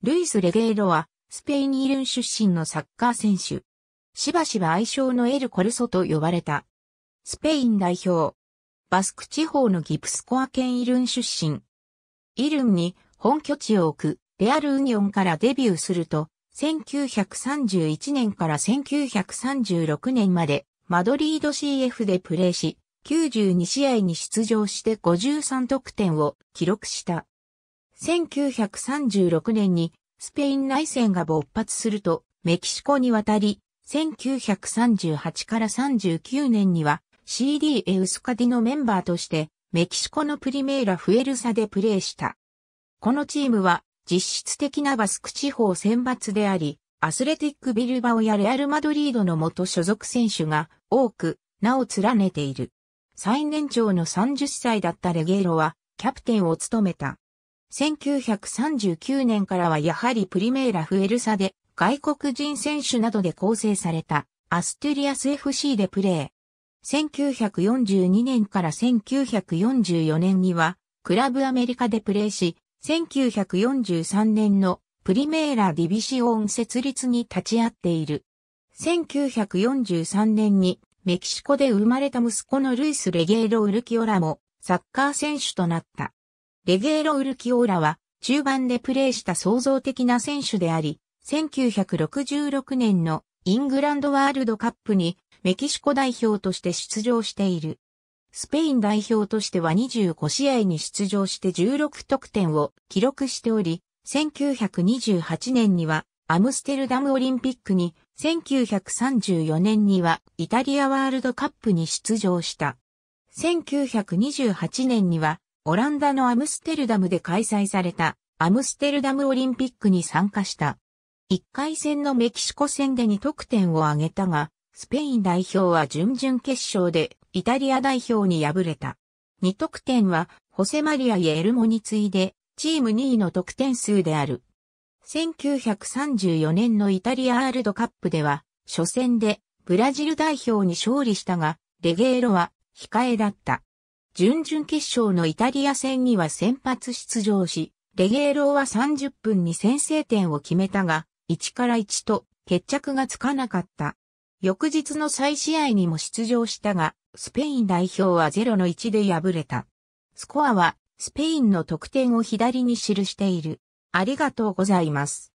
ルイス・レゲイロは、スペインイルン出身のサッカー選手。しばしば愛称のエル・コルソと呼ばれた。スペイン代表。バスク地方のギプスコア県イルン出身。イルンに本拠地を置くレアル・ウニオンからデビューすると、1931年から1936年までマドリード CF でプレーし、92試合に出場して53得点を記録した。1936年にスペイン内戦が勃発するとメキシコに渡り、1938から39年には CD エウスカディのメンバーとしてメキシコのプリメイラフエルサでプレーした。このチームは実質的なバスク地方選抜であり、アスレティックビルバオやレアルマドリードの元所属選手が多く名を連ねている。最年長の30歳だったレゲーロはキャプテンを務めた。1939年からはやはりプリメーラ・フエルサで外国人選手などで構成されたアストゥリアス FC でプレー。1942年から1944年にはクラブアメリカでプレーし、1943年のプリメーラ・ディビシオン設立に立ち会っている。1943年にメキシコで生まれた息子のルイス・レゲーロ・ウルキオラもサッカー選手となった。レゲーロ・ウルキオーラは中盤でプレーした創造的な選手であり、1966年のイングランドワールドカップにメキシコ代表として出場している。スペイン代表としては25試合に出場して16得点を記録しており、1928年にはアムステルダムオリンピックに、1934年にはイタリアワールドカップに出場した。1928年にはオランダのアムステルダムで開催されたアムステルダムオリンピックに参加した。1回戦のメキシコ戦で2得点を挙げたが、スペイン代表は準々決勝でイタリア代表に敗れた。2得点はホセマリア・イエルモに次いでチーム2位の得点数である。1934年のイタリアワールドカップでは初戦でブラジル代表に勝利したが、レゲーロは控えだった。準々決勝のイタリア戦には先発出場し、レゲーローは30分に先制点を決めたが、1から1と決着がつかなかった。翌日の再試合にも出場したが、スペイン代表は0の1で敗れた。スコアは、スペインの得点を左に記している。ありがとうございます。